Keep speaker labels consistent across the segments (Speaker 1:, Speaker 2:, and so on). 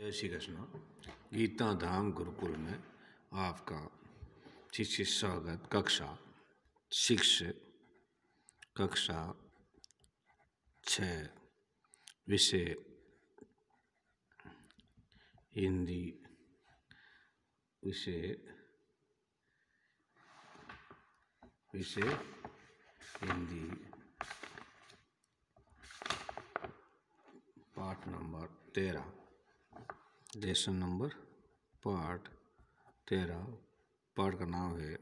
Speaker 1: जय श्री कृष्ण गीता धाम गुरुकुल में आपका शिष्य स्वागत कक्षा शिक्ष कक्षा छ विषय हिंदी विषय विषय हिंदी पाठ नंबर तेरह लेसन नंबर पार्ट तेरह पार्ट का नाम है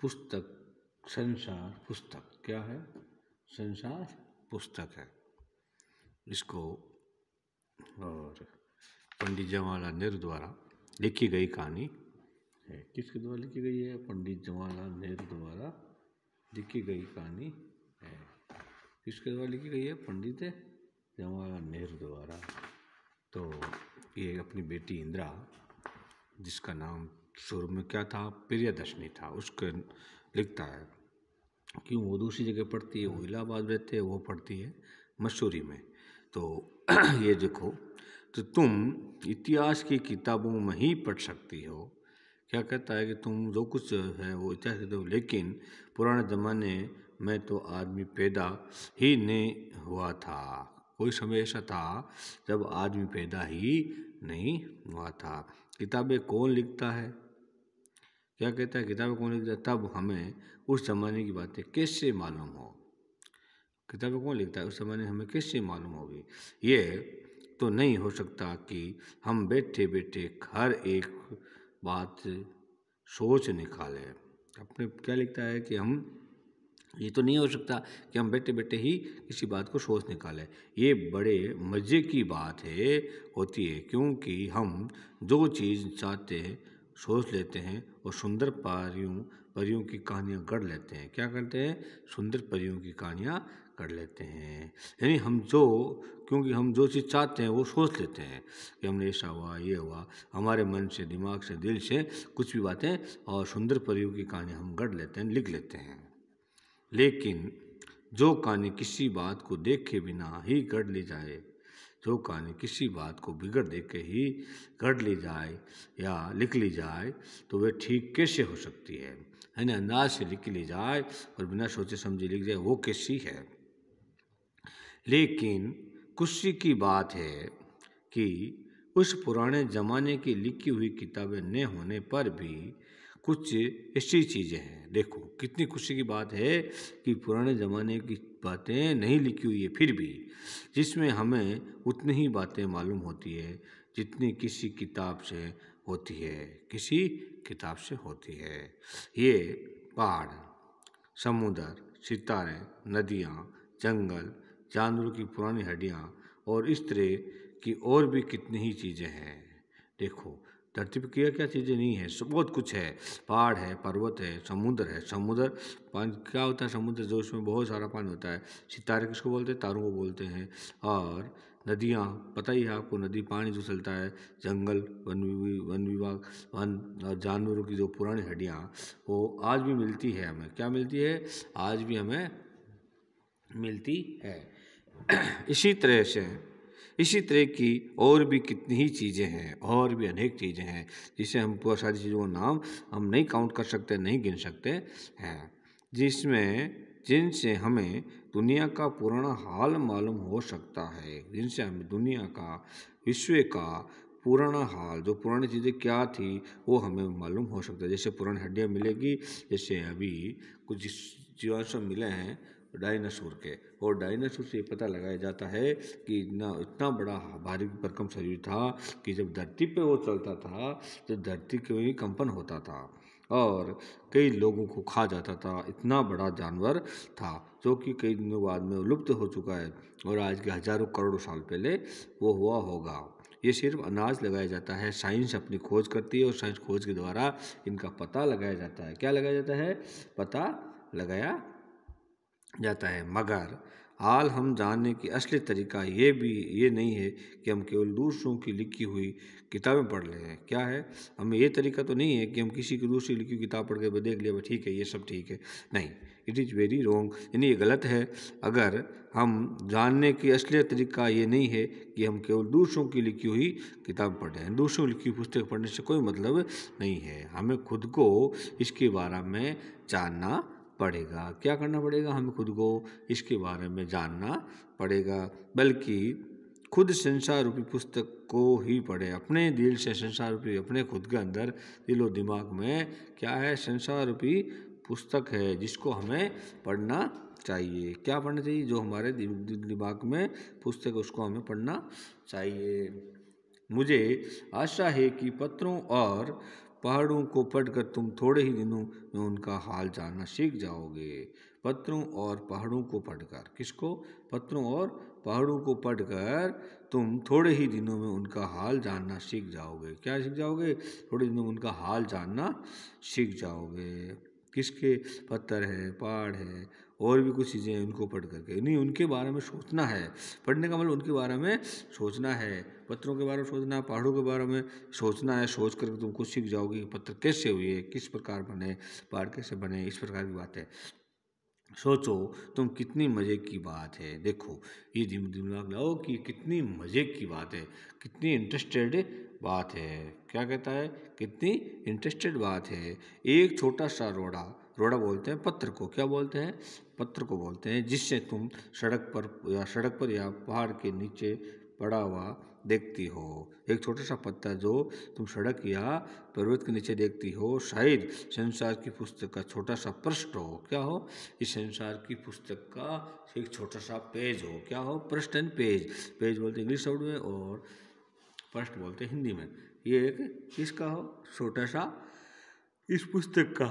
Speaker 1: पुस्तक संसार पुस्तक क्या है संसार पुस्तक है इसको और पंडित जवाहरलाल नेहरू द्वारा लिखी गई कहानी है किसके द्वारा लिखी गई है पंडित जवाहरलाल नेहरू द्वारा लिखी गई कहानी है किसके द्वारा लिखी गई है पंडित जवाहरलाल नेहरू द्वारा तो ये अपनी बेटी इंदिरा जिसका नाम शुरू में क्या था प्रियदर्शनी था उसके लिखता है क्यों वो दूसरी जगह पढ़ती है वो इलाहाबाद रहते हैं वो पढ़ती है मसूरी में तो ये देखो तो तुम इतिहास की किताबों में ही पढ़ सकती हो क्या कहता है कि तुम जो कुछ है वो इतिहास की तो, लेकिन पुराने ज़माने में तो आदमी पैदा ही नहीं हुआ था कोई समय ऐसा था जब आदमी पैदा ही नहीं हुआ था किताबें कौन लिखता है क्या कहता है किताबें कौन लिखता है तब हमें उस ज़माने की बातें कैसे मालूम हो किताबें कौन लिखता है उस ज़माने हमें कैसे मालूम होगी ये तो नहीं हो सकता कि हम बैठे बैठे हर एक बात सोच निकालें अपने क्या लिखता है कि हम ये तो नहीं हो सकता कि हम बैठे बैठे ही किसी बात को सोच निकालें ये बड़े मज़े की बात है होती है क्योंकि हम जो चीज़ चाहते हैं सोच लेते हैं और सुंदर परियों परियों की कहानियाँ गढ़ लेते हैं क्या करते हैं सुंदर परियों की कहानियाँ कर लेते हैं यानी हम जो क्योंकि हम जो चीज़ चाहते हैं वो सोच लेते हैं कि हमने ऐसा हुआ ये हुआ हमारे मन से दिमाग से दिल से कुछ भी बातें और सुंदर परियों की कहानी हम गढ़ लेते हैं लिख लेते हैं लेकिन जो कहानी किसी बात को देखे बिना ही गढ़ ली जाए जो कहानी किसी बात को बिगड़ दे के ही गढ़ ली जाए या लिख ली जाए तो वह ठीक कैसे हो सकती है यानी अंदाज से लिख ली जाए और बिना सोचे समझे लिख जाए वो कैसी है लेकिन खुशी की बात है कि उस पुराने ज़माने की लिखी हुई किताबें न होने पर भी कुछ ऐसी चीज़ें हैं देखो कितनी खुशी की बात है कि पुराने ज़माने की बातें नहीं लिखी हुई है फिर भी जिसमें हमें उतनी ही बातें मालूम होती है जितनी किसी किताब से होती है किसी किताब से होती है ये पहाड़ समुद्र सितारे नदियाँ जंगल जानवरों की पुरानी हड्डियाँ और इस तरह की और भी कितनी ही चीज़ें हैं देखो धरती पर क्या क्या चीज़ें नहीं है सब बहुत कुछ है पहाड़ है पर्वत है समुद्र है समुद्र पानी क्या होता है समुद्र जो उसमें बहुत सारा पानी होता है सितारे किसको बोलते हैं तारों को बोलते हैं और नदियाँ पता ही है आपको नदी पानी जो चलता है जंगल वन वन विभाग वन और जानवरों की जो पुरानी हड्डियाँ वो आज भी मिलती है हमें क्या मिलती है आज भी हमें मिलती है इसी तरह से इसी तरह की और भी कितनी ही चीज़ें हैं और भी अनेक चीज़ें हैं जिसे हम बहुत सारी चीज़ों का नाम हम नहीं काउंट कर सकते नहीं गिन सकते हैं जिसमें जिनसे हमें दुनिया का पुराना हाल मालूम हो सकता है जिनसे हमें दुनिया का विश्व का पुराना हाल जो पुरानी चीज़ें क्या थी वो हमें मालूम हो सकता है जैसे पुरानी हड्डियाँ मिलेगी जैसे अभी कुछ जीवाश्म मिले हैं डायनासोर के और डायनासोर से पता लगाया जाता है कि इतना इतना बड़ा भारी भरकम शरीर था कि जब धरती पे वो चलता था तो धरती के ही कंपन होता था और कई लोगों को खा जाता था इतना बड़ा जानवर था जो कि कई दिनों बाद में लुप्त हो चुका है और आज के हज़ारों करोड़ों साल पहले वो हुआ होगा ये सिर्फ अनाज लगाया जाता है साइंस अपनी खोज करती है और साइंस खोज के द्वारा इनका पता लगाया जाता है क्या लगाया जाता है पता लगाया जाता है मगर हाल हम जानने की असली तरीका ये भी ये नहीं है कि हम केवल दूसरों की लिखी हुई किताबें पढ़ हैं क्या है हमें ये तरीका तो नहीं है कि हम किसी की दूसरी लिखी हुई किताब पढ़ के देख लिया ठीक है ये सब ठीक है नहीं इट इज़ वेरी रॉन्ग यानी ये गलत है अगर हम जानने की असली तरीका ये नहीं है कि हम केवल दूसरों की लिखी हुई किताब पढ़ हैं दूसरों की लिखी हुई पुस्तक पढ़ने से कोई मतलब नहीं है हमें खुद को इसके बारे में जानना पड़ेगा क्या करना पड़ेगा हमें खुद को इसके बारे में जानना पड़ेगा बल्कि खुद संसार रूपी पुस्तक को ही पढ़े अपने दिल से संसार रूपी अपने खुद के अंदर दिलो दिमाग में क्या है संसार रूपी पुस्तक है जिसको हमें पढ़ना चाहिए क्या पढ़ना चाहिए जो हमारे दिमाग में पुस्तक उसको हमें पढ़ना चाहिए मुझे आशा है कि पत्रों और पहाड़ों को पढ़कर तुम थोड़े ही दिनों में उनका हाल जानना सीख जाओगे पत्रों और पहाड़ों को पढ़कर किसको पत्रों और पहाड़ों को पढ़कर तुम थोड़े ही दिनों में उनका हाल जानना सीख जाओगे क्या सीख जाओगे थोड़े दिनों में उनका हाल जानना सीख जाओगे किसके पत्थर है पहाड़ है और भी कुछ चीज़ें हैं उनको पढ़ करके नहीं उनके बारे में सोचना है पढ़ने का मतलब उनके बारे में सोचना है पत्रों के बारे में सोचना है पहाड़ों के बारे में सोचना है सोच करके तुम कुछ सीख जाओगे पत्र कैसे हुए किस प्रकार बने पहाड़ कैसे बने इस प्रकार की बात है सोचो तुम कितनी मज़े की बात है देखो ये दिमाग लाओ कि कितनी मज़े की बात है कितनी इंटरेस्टेड बात है क्या कहता है कितनी इंटरेस्टेड बात है एक छोटा सा रोड़ा रोड़ा बोलते हैं पत्र को क्या बोलते हैं पत्र को बोलते हैं जिससे तुम सड़क पर या सड़क पर या पहाड़ के नीचे पड़ा हुआ देखती हो एक छोटा सा पत्ता जो तुम सड़क या पर्वत के नीचे देखती हो शायद संसार की पुस्तक का छोटा सा पृष्ठ हो क्या हो इस संसार की पुस्तक का एक छोटा सा पेज हो क्या हो पृष्ठ एंड पेज पेज बोलते इंग्लिश शब्द में और पृष्ठ बोलते हिंदी में ये एक किसका हो छोटा सा इस पुस्तक का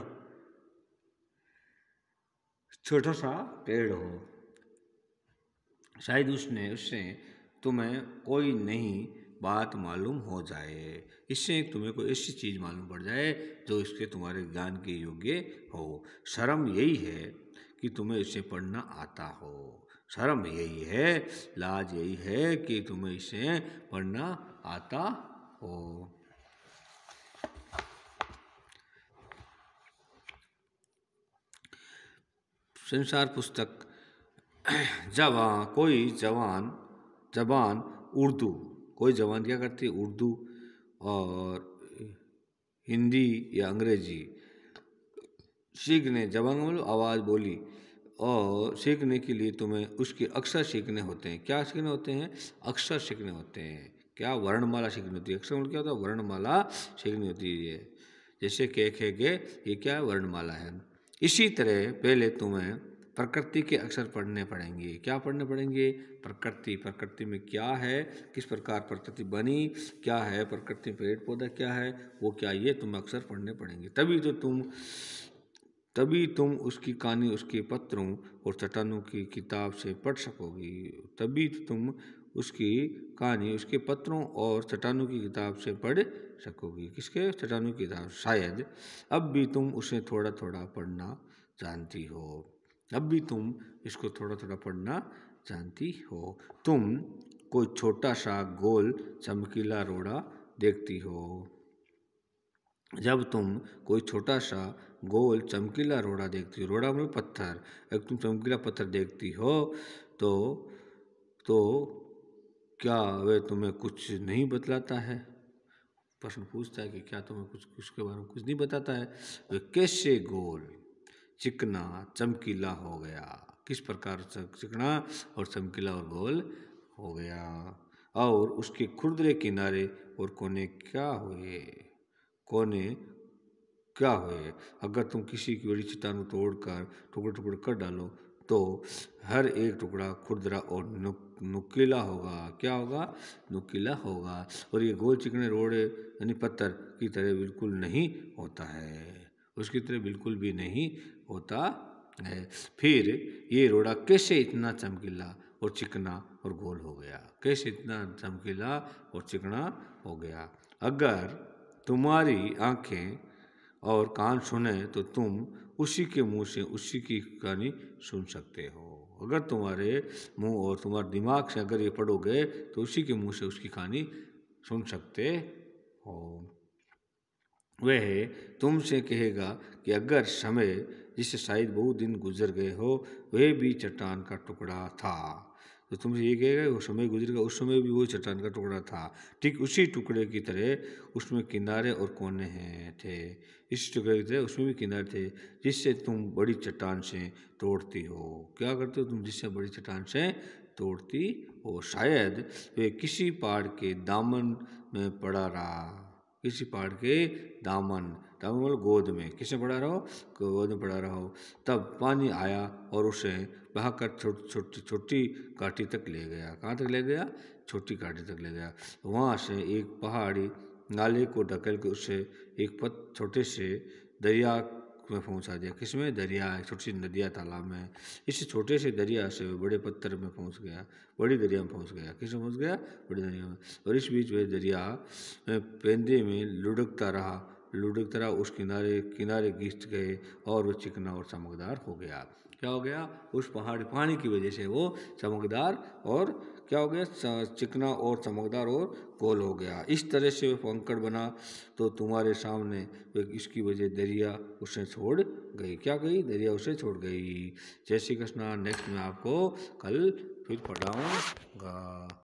Speaker 1: छोटा सा पेड़ हो शायद उसने उससे तुम्हें कोई नहीं बात मालूम हो जाए इससे तुम्हें कोई ऐसी चीज़ मालूम पड़ जाए जो इसके तुम्हारे ज्ञान के योग्य हो शर्म यही है कि तुम्हें इसे पढ़ना आता हो शर्म यही है लाज यही है कि तुम्हें इसे पढ़ना आता हो संसार पुस्तक जवान कोई जवान जबान उर्दू कोई जवान क्या करती है उर्दू और हिंदी या अंग्रेजी सीख ने जबान आवाज़ बोली और सीखने के लिए तुम्हें उसके अक्षर सीखने होते हैं क्या सीखने होते हैं अक्षर सीखने होते हैं क्या वर्णमाला सीखनी होती है अक्षर क्या होता है वर्णमाला सीखनी होती है जैसे के खे ये क्या है वर्णमाला है इसी तरह पहले तुम्हें प्रकृति के अक्षर पढ़ने पड़ेंगे क्या पढ़ने पड़ेंगे प्रकृति प्रकृति में क्या है किस प्रकार प्रकृति बनी क्या है प्रकृति में पेड़ पौधा क्या है वो क्या ये तुम्हें अक्षर पढ़ने पड़ेंगे तभी तो तुम तभी तुम उसकी कहानी उसके पत्रों और चट्टानों की किताब से पढ़ सकोगी तभी तो तुम उसकी कहानी उसके पत्रों और चट्टानों की किताब से पढ़ सकोगी किसके चट्टानों की किताब शायद अब भी तुम उसे थोड़ा थोड़ा पढ़ना जानती हो अब भी तुम इसको थोड़ा थोड़ा पढ़ना जानती हो तुम कोई छोटा सा गोल चमकीला रोड़ा देखती हो जब तुम कोई छोटा सा गोल चमकीला रोड़ा देखती हो रोड़ा मतलब पत्थर अगर तुम चमकीला पत्थर देखती हो तो तो क्या वह तुम्हें कुछ नहीं बतलाता है प्रश्न पूछता है कि क्या तुम्हें कुछ उसके बारे में कुछ नहीं बताता है वह कैसे गोल चिकना चमकीला हो गया किस प्रकार चिकना और चमकीला और गोल हो गया और उसके खुरदरे किनारे और कोने क्या हुए कोने क्या हुए अगर तुम किसी की बड़ी चट्टान तोड़कर टुकड़े टुकड़े कर डालो तो हर एक टुकड़ा खुरदरा और नुक नुकीला होगा क्या होगा नुकीला होगा और ये गोल चिकने रोड़े यानी पत्थर की तरह बिल्कुल नहीं होता है उसकी तरह बिल्कुल भी नहीं होता है फिर ये रोड़ा कैसे इतना चमकीला और चिकना और गोल हो गया कैसे इतना चमकीला और चिकना हो गया अगर तुम्हारी आँखें और कान सुने तो तुम उसी के मुंह से उसी की कहानी सुन सकते हो अगर तुम्हारे मुंह और तुम्हारे दिमाग से अगर ये पढ़ोगे तो उसी के मुंह से उसकी कहानी सुन सकते हो वह तुमसे कहेगा कि अगर समय जिससे शायद बहुत दिन गुजर गए हो वह भी चट्टान का टुकड़ा था तो तुमसे ये कहेगा वो समय गुजर गया उस समय भी वही चट्टान का टुकड़ा था ठीक उसी टुकड़े की तरह उसमें किनारे और कोने हैं थे इस टुकड़े की तरह उसमें भी किनारे थे जिससे तुम बड़ी चट्टान से तोड़ती हो क्या करते हो तुम जिससे बड़ी चट्टान से तोड़ती हो शायद वे किसी पहाड़ के दामन में पड़ा रहा किसी पहाड़ के दामन तब बोल गोद में किसे पड़ा रहो गोद में पड़ा रहो तब पानी आया और उसे बहाकर छोटी छोटी छोटी काटी तक ले गया कहाँ तक ले गया छोटी काटी तक ले गया वहाँ से एक पहाड़ी नाले को ढकेल के उसे एक पत छोटे से दरिया में पहुंचा दिया किसमें दरिया है छोटी सी नदिया तालाब में इस छोटे से दरिया से बड़े पत्थर में पहुंच गया बड़ी दरिया में पहुंच गया किस में पहुँच गया बड़ी दरिया में और इस बीच वह दरिया पेंदे में लुढ़कता रहा लूडो की तरह उस किनारे किनारे घिस गए और वो चिकना और चमकदार हो गया क्या हो गया उस पहाड़ी पानी की वजह से वो चमकदार और क्या हो गया चिकना और चमकदार और गोल हो गया इस तरह से वह पंकड़ बना तो तुम्हारे सामने वे इसकी वजह दरिया उसे छोड़ गई क्या गई दरिया उसे छोड़ गई जय श्री कृष्णा नेक्स्ट में आपको कल फिर पढ़ाऊँगा